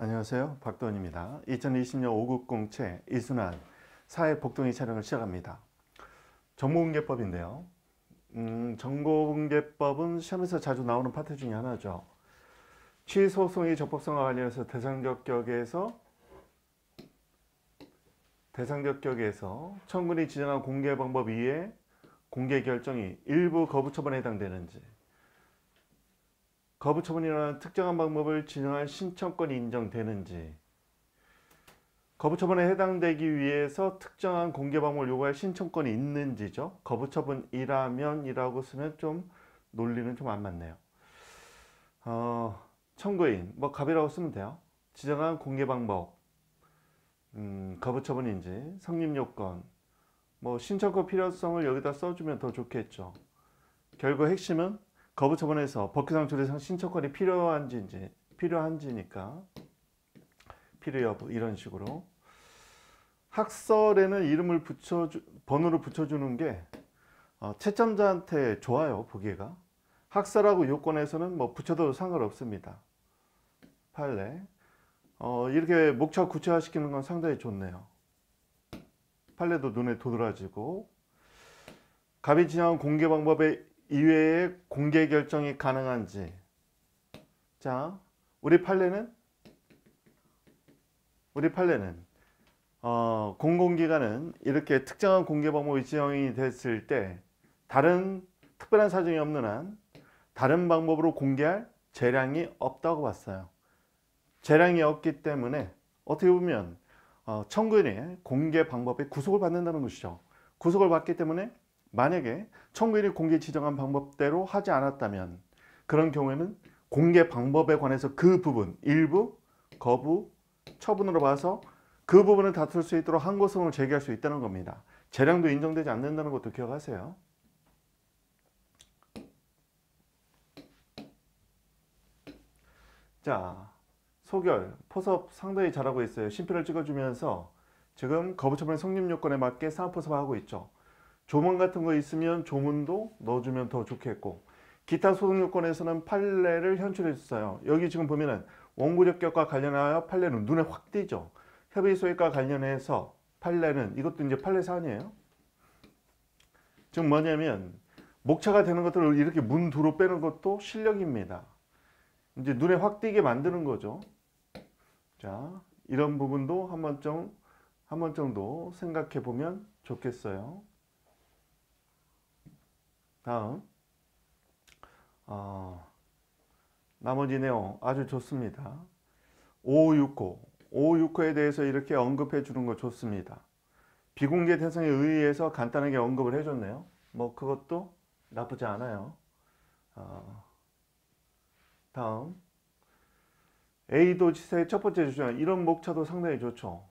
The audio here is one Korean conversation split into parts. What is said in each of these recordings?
안녕하세요. 박도입니다 2020년 5급 공채 1순환 사회복동의 촬영을 시작합니다. 정보공개법인데요. 음, 정보공개법은 시험에서 자주 나오는 파트 중에 하나죠. 취소송의 적법성과 관련해서 대상적격에서 대상적격에서 청구이 지정한 공개 방법 이외 공개 결정이 일부 거부 처분에 해당되는지 거부 처분이라는 특정한 방법을 진행할 신청권이 인정되는지 거부 처분에 해당되기 위해서 특정한 공개 방법을 요구할 신청권이 있는지죠. 거부 처분이라면 이라고 쓰면 좀 논리는 좀 안 맞네요. 어, 청구인, 뭐 갑이라고 쓰면 돼요. 지정한 공개 방법, 음, 거부 처분인지, 성립 요건, 뭐 신청권 필요성을 여기다 써주면 더 좋겠죠. 결국 핵심은 거부처분해서 법규상조례상 신청권이 필요한지 이제 필요한지니까 필요 여부 이런 식으로 학설에는 이름을 붙여 번호를 붙여주는 게 어, 채점자한테 좋아요 보기가 학설하고 요건에서는 뭐 붙여도 상관없습니다 판례 어, 이렇게 목차 구체화시키는 건 상당히 좋네요 판례도 눈에 도드라지고 갑이 지향한 공개 방법에 이외에 공개 결정이 가능한지 자 우리 판례는 우리 판례는 어, 공공기관은 이렇게 특정한 공개 방법이 지정이 됐을 때 다른 특별한 사정이 없는 한 다른 방법으로 공개할 재량이 없다고 봤어요. 재량이 없기 때문에 어떻게 보면 어, 청구인의 공개 방법에 구속을 받는다는 것이죠. 구속을 받기 때문에 만약에 청구일이 공개 지정한 방법대로 하지 않았다면 그런 경우에는 공개 방법에 관해서 그 부분 일부 거부 처분으로 봐서 그 부분을 다툴 수 있도록 항고성을 제기할 수 있다는 겁니다. 재량도 인정되지 않는다는 것도 기억하세요. 자, 소결, 포섭 상당히 잘하고 있어요. 심표를 찍어주면서 지금 거부 처분의 성립 요건에 맞게 사업 포섭하고 있죠. 조문 같은 거 있으면 조문도 넣어주면 더 좋겠고 기타 소득 요건에서는 판례를 현출해 주어요 여기 지금 보면은 원고적격과 관련하여 판례는 눈에 확 띄죠. 협의 소액과 관련해서 판례는 이것도 이제 판례 사안이에요. 즉 뭐냐면 목차가 되는 것들을 이렇게 문 두로 빼는 것도 실력입니다. 이제 눈에 확 띄게 만드는 거죠. 자, 이런 부분도 한 번쯤 한 번 정도 생각해 보면 좋겠어요. 다음 어, 나머지 내용 아주 좋습니다. 569 569에 대해서 이렇게 언급해 주는 거 좋습니다. 비공개 태성에 의해서 간단하게 언급을 해줬네요. 뭐 그것도 나쁘지 않아요. 어, 다음 A도지사의 첫 번째 주장 이런 목차도 상당히 좋죠.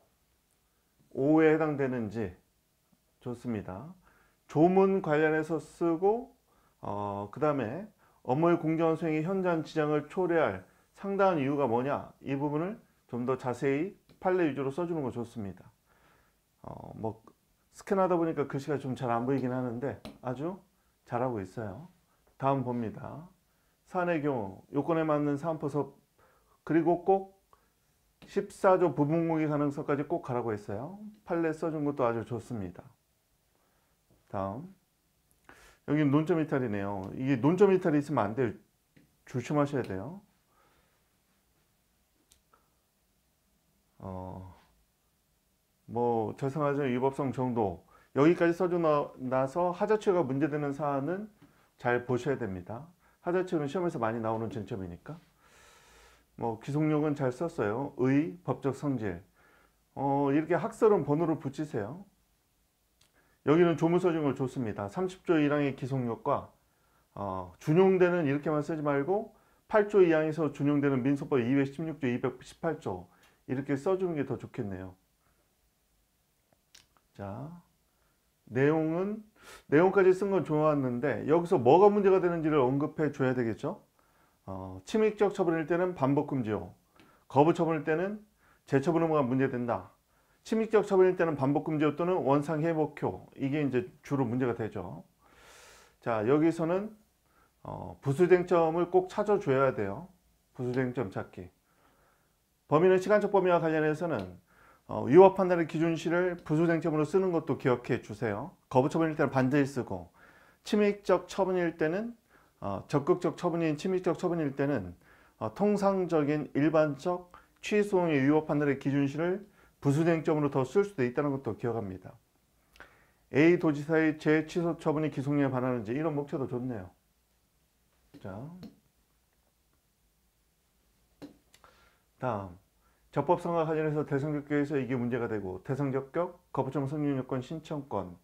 5에 해당되는지 좋습니다. 조문 관련해서 쓰고 어, 그 다음에 업무의 공정성수에 현장 지장을 초래할 상당한 이유가 뭐냐 이 부분을 좀 더 자세히 판례 위주로 써주는 거 좋습니다. 어, 뭐 스캔하다 보니까 글씨가 좀 잘 안 보이긴 하는데 아주 잘하고 있어요. 다음 봅니다. 사안의 경우 요건에 맞는 사안포섭 그리고 꼭 14조 부분공개 가능성까지 꼭 가라고 했어요. 판례 써준 것도 아주 좋습니다. 다음 여기 논점 이탈이네요. 이게 논점 이탈이 있으면 안 돼요. 조심하셔야 돼요. 어, 뭐 재상하자면 위법성 정도 여기까지 써주 나서 하자치가 문제되는 사안은 잘 보셔야 됩니다. 하자치는 시험에서 많이 나오는 쟁점이니까. 뭐 기속력은 잘 썼어요. 의, 법적 성질. 어, 이렇게 학설은 번호를 붙이세요. 여기는 조문서증을 줬습니다 30조 1항의 기속력과 어, 준용되는 이렇게만 쓰지 말고 8조 2항에서 준용되는 민소법 216조 218조 이렇게 써주는 게 더 좋겠네요. 자, 내용은 내용까지 쓴 건 좋았는데 여기서 뭐가 문제가 되는지를 언급해 줘야 되겠죠. 어, 침입적 처분일 때는 반복 금지요. 거부 처분일 때는 재처분 의무가 문제된다. 침입적 처벌일 때는 반복 금지였 또는 원상 회복효 이게 이제 주로 문제가 되죠. 자 여기서는 어, 부수쟁점을 꼭 찾아줘야 돼요. 부수쟁점 찾기. 범인은 시간적 범위와 관련해서는 어, 위법 판단의 기준시를 부수쟁점으로 쓰는 것도 기억해 주세요. 거부 처분일 때는 반드시 쓰고 침입적 처분일 때는 어, 적극적 처분인 침입적 처분일 때는 어, 통상적인 일반적 취소의 위법 판단의 기준시를 부수쟁점으로 더 쓸 수도 있다는 것도 기억합니다. A 도지사의 재취소 처분이 기속에 반하는지 이런 목차도 좋네요. 자, 다음 적법성과 관련해서 대성격에서 이게 문제가 되고 대성적격, 거부청 승인여건 신청권,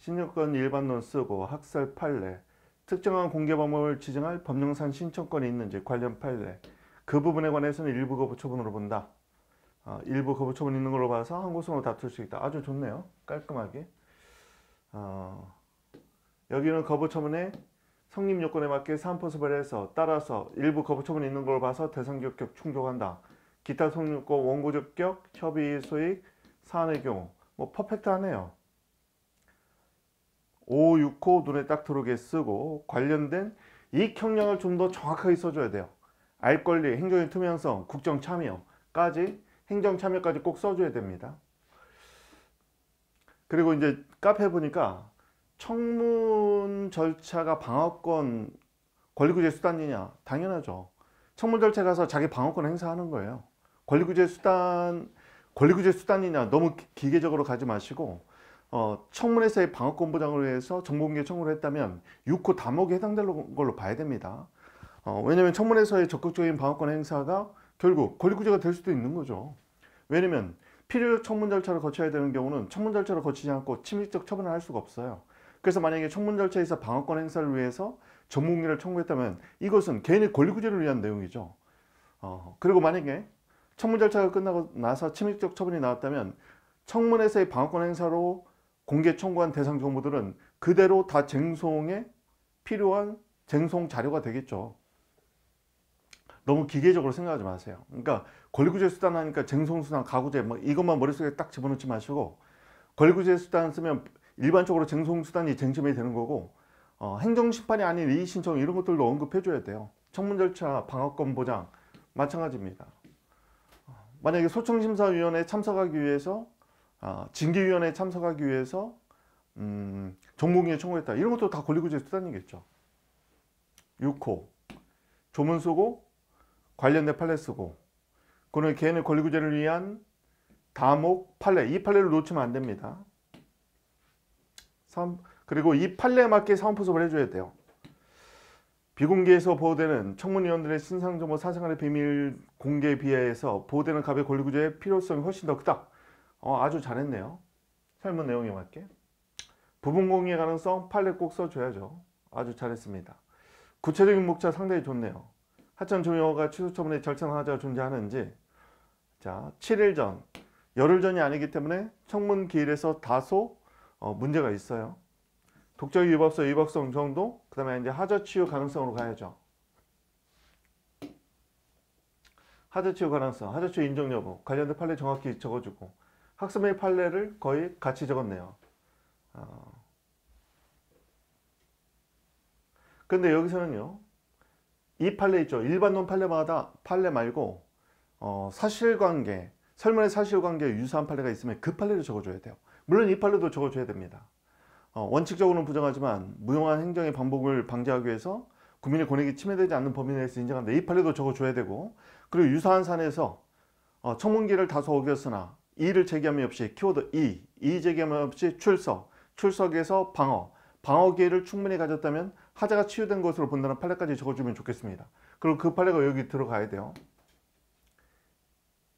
신청권 일반론 쓰고 학살 판례, 특정한 공개범을 지정할 법령상 신청권이 있는지 관련 판례, 그 부분에 관해서는 일부 거부 처분으로 본다. 아, 일부 거부처분 그 있는 걸로 봐서 한 곳으로 다툴 수 있다. 아주 좋네요. 깔끔하게. 아, 여기는 거부처분의 성립 요건에 맞게 산포섭을 해서 따라서 일부 거부처분 있는 걸로 봐서 대상격격 충족한다. 기타 성립권 원고적격, 협의 소익, 사안의 경우 뭐 퍼펙트하네요. 5, 6호 눈에 딱 들어오게 쓰고 관련된 이익형량을 좀 더 정확하게 써줘야 돼요. 알 권리, 행정의 투명성, 국정 참여까지 행정 참여까지 꼭 써줘야 됩니다. 그리고 이제 카페 보니까 청문 절차가 방어권 권리구제 수단이냐 당연하죠. 청문 절차 가서 자기 방어권 행사하는 거예요. 권리구제 수단 권리구제 수단이냐 너무 기계적으로 가지 마시고 어, 청문에서의 방어권 보장을 위해서 정보공개 청구를 했다면 6호 다목에 해당되는 걸로 봐야 됩니다. 어, 왜냐면 청문에서의 적극적인 방어권 행사가 결국 권리구제가 될 수도 있는 거죠. 왜냐면 필요적 청문 절차를 거쳐야 되는 경우는 청문 절차를 거치지 않고 침입적 처분을 할 수가 없어요. 그래서 만약에 청문 절차에서 방어권 행사를 위해서 전문기를 청구했다면 이것은 개인의 권리구제를 위한 내용이죠. 어, 그리고 만약에 청문 절차가 끝나고 나서 침입적 처분이 나왔다면 청문에서의 방어권 행사로 공개 청구한 대상 정보들은 그대로 다 쟁송에 필요한 쟁송 자료가 되겠죠. 너무 기계적으로 생각하지 마세요. 그러니까 권리구제 수단 하니까 쟁송수단, 가구제 뭐 이것만 머릿속에 딱 집어넣지 마시고 권리구제 수단 쓰면 일반적으로 쟁송수단이 쟁점이 되는 거고 어, 행정심판이 아닌 이의신청 이런 것들도 언급해줘야 돼요. 청문 절차, 방어권 보장 마찬가지입니다. 어, 만약에 소청심사위원회 참석하기 위해서 어, 징계위원회 참석하기 위해서 음, 정보기에 청구했다 이런 것도 다 권리구제 수단이겠죠. 6호 조문 쓰고 관련된 판례 쓰고 그는 개인의 권리구제를 위한 다목 판례 이 판례를 놓치면 안 됩니다. 그리고 이 판례에 맞게 사원포섭을 해줘야 돼요. 비공개에서 보호되는 청문위원들의 신상정보 사생활의 비밀 공개에 비해서 보호되는 갑의 권리구제의 필요성이 훨씬 더 크다. 어, 아주 잘했네요. 설문 내용에 맞게. 부분공개 가능성 판례 꼭 써줘야죠. 아주 잘했습니다. 구체적인 목차 상당히 좋네요. 하천종영호가 취소 처분의 절차상하자가 존재하는지 자 7일 전 열흘 전이 아니기 때문에 청문 기일에서 다소 어, 문제가 있어요. 독자 위법서 위법성 정도 그 다음에 이제 하자 치유 가능성으로 가야죠. 하자 치유 가능성, 하자 치유 인정 여부 관련된 판례 정확히 적어주고 학습의 판례를 거의 같이 적었네요. 어. 근데 여기서는요. 이 판례 있죠. 일반론 판례마다 판례 말고 어, 사실관계, 설문의 사실관계 유사한 판례가 있으면 그 판례를 적어줘야 돼요. 물론 이 판례도 적어줘야 됩니다. 어, 원칙적으로는 부정하지만 무용한 행정의 반복을 방지하기 위해서 국민의 권익이 침해되지 않는 범위 내에서 인정한다. 이 판례도 적어줘야 되고 그리고 유사한 사례에서 어, 청문기를 다소 어겼으나 이를 제기함이 없이 키워드 이, 이 제기함이 없이 출석, 출석에서 방어, 방어 기회를 충분히 가졌다면 화자가 치유된 것으로 본다는 판례까지 적어주면 좋겠습니다. 그리고 그 판례가 여기 들어가야 돼요.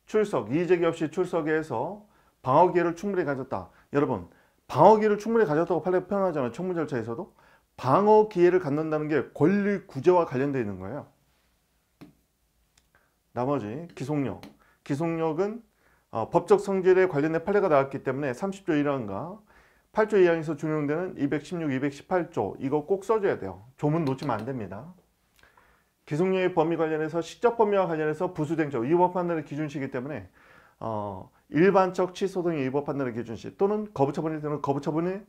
출석, 이의제기 없이 출석에서 방어기회를 충분히 가졌다. 여러분, 방어기회를 충분히 가졌다고 판례 표현하잖아요. 청문 절차에서도. 방어기회를 갖는다는 게 권리 구제와 관련되어 있는 거예요. 나머지 기속력. 기속력은 어, 법적 성질에 관련된 판례가 나왔기 때문에 30조 1항과 8조 2항에서 준용되는 216, 218조 이거 꼭 써줘야 돼요. 조문 놓치면 안 됩니다. 기속료의 범위 관련해서 시적 범위와 관련해서 부수된 점 위법 판단의 기준시기 때문에 어, 일반적 취소 등의 위법 판단의 기준시 또는 거부처분일 때는 거부처분의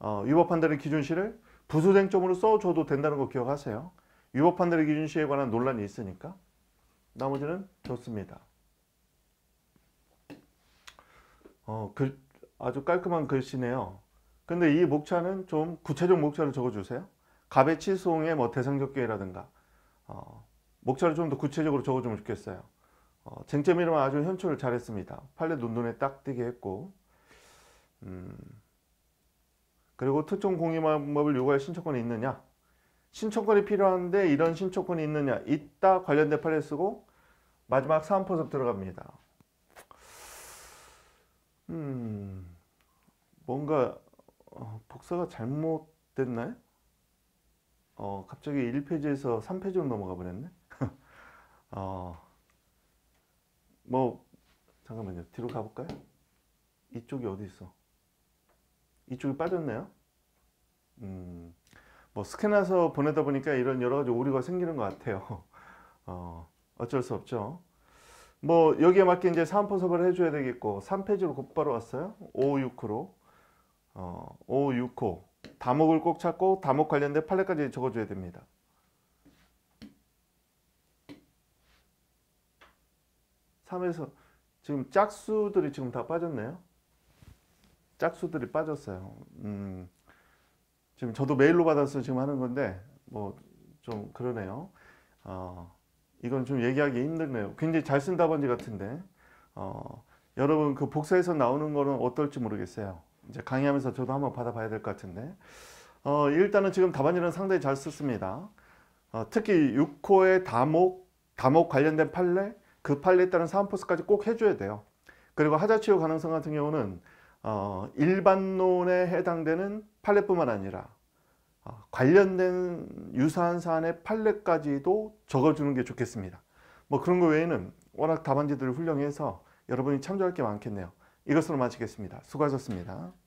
어, 위법 판단의 기준시를 부수쟁점으로 써줘도 된다는 거 기억하세요. 위법 판단의 기준시에 관한 논란이 있으니까 나머지는 좋습니다. 어, 글, 아주 깔끔한 글씨네요. 근데 이 목차는 좀 구체적 목차를 적어주세요. 갑의 치송의 뭐 대상적계라든가 어, 목차를 좀 더 구체적으로 적어주면 좋겠어요. 어, 쟁점이름은 아주 현초를 잘했습니다. 판례 눈눈에 딱 띄게 했고 음, 그리고 특정 공유방법을 요구할 신청권이 있느냐 신청권이 필요한데 이런 신청권이 있느냐 있다 관련된 판례 쓰고 마지막 사은포섭 들어갑니다. 음, 뭔가 어, 복사가 잘못됐나요? 어, 갑자기 1페이지에서 3페이지로 넘어가 버렸네. 어, 뭐 잠깐만요. 뒤로 가볼까요? 이쪽이 어디 있어? 이쪽이 빠졌네요. 음, 뭐 스캔해서 보내다 보니까 이런 여러 가지 오류가 생기는 것 같아요. 어, 어쩔 수 없죠. 뭐 여기에 맞게 이제 사은포섭을 해줘야 되겠고 3페이지로 곧바로 왔어요. 5, 6으로. 어, 5, 6호 다목을 꼭 찾고 다목 관련된 판례까지 적어줘야 됩니다. 삼에서 지금 짝수들이 지금 다 빠졌네요. 짝수들이 빠졌어요. 음, 지금 저도 메일로 받아서 지금 하는 건데 뭐 좀 그러네요. 어, 이건 좀 얘기하기 힘드네요. 굉장히 잘 쓴 답안지 같은데 어, 여러분 그 복사해서 나오는 거는 어떨지 모르겠어요. 이제 강의하면서 저도 한번 받아봐야 될 것 같은데 어, 일단은 지금 답안지는 상당히 잘 썼습니다. 어, 특히 6호의 다목, 다목 관련된 판례, 그 판례에 따른 사안포스까지 꼭 해줘야 돼요. 그리고 하자치유 가능성 같은 경우는 어, 일반론에 해당되는 판례뿐만 아니라 어, 관련된 유사한 사안의 판례까지도 적어주는 게 좋겠습니다. 뭐 그런 거 외에는 워낙 답안지들을 훌륭해서 여러분이 참조할 게 많겠네요. 이것으로 마치겠습니다. 수고하셨습니다.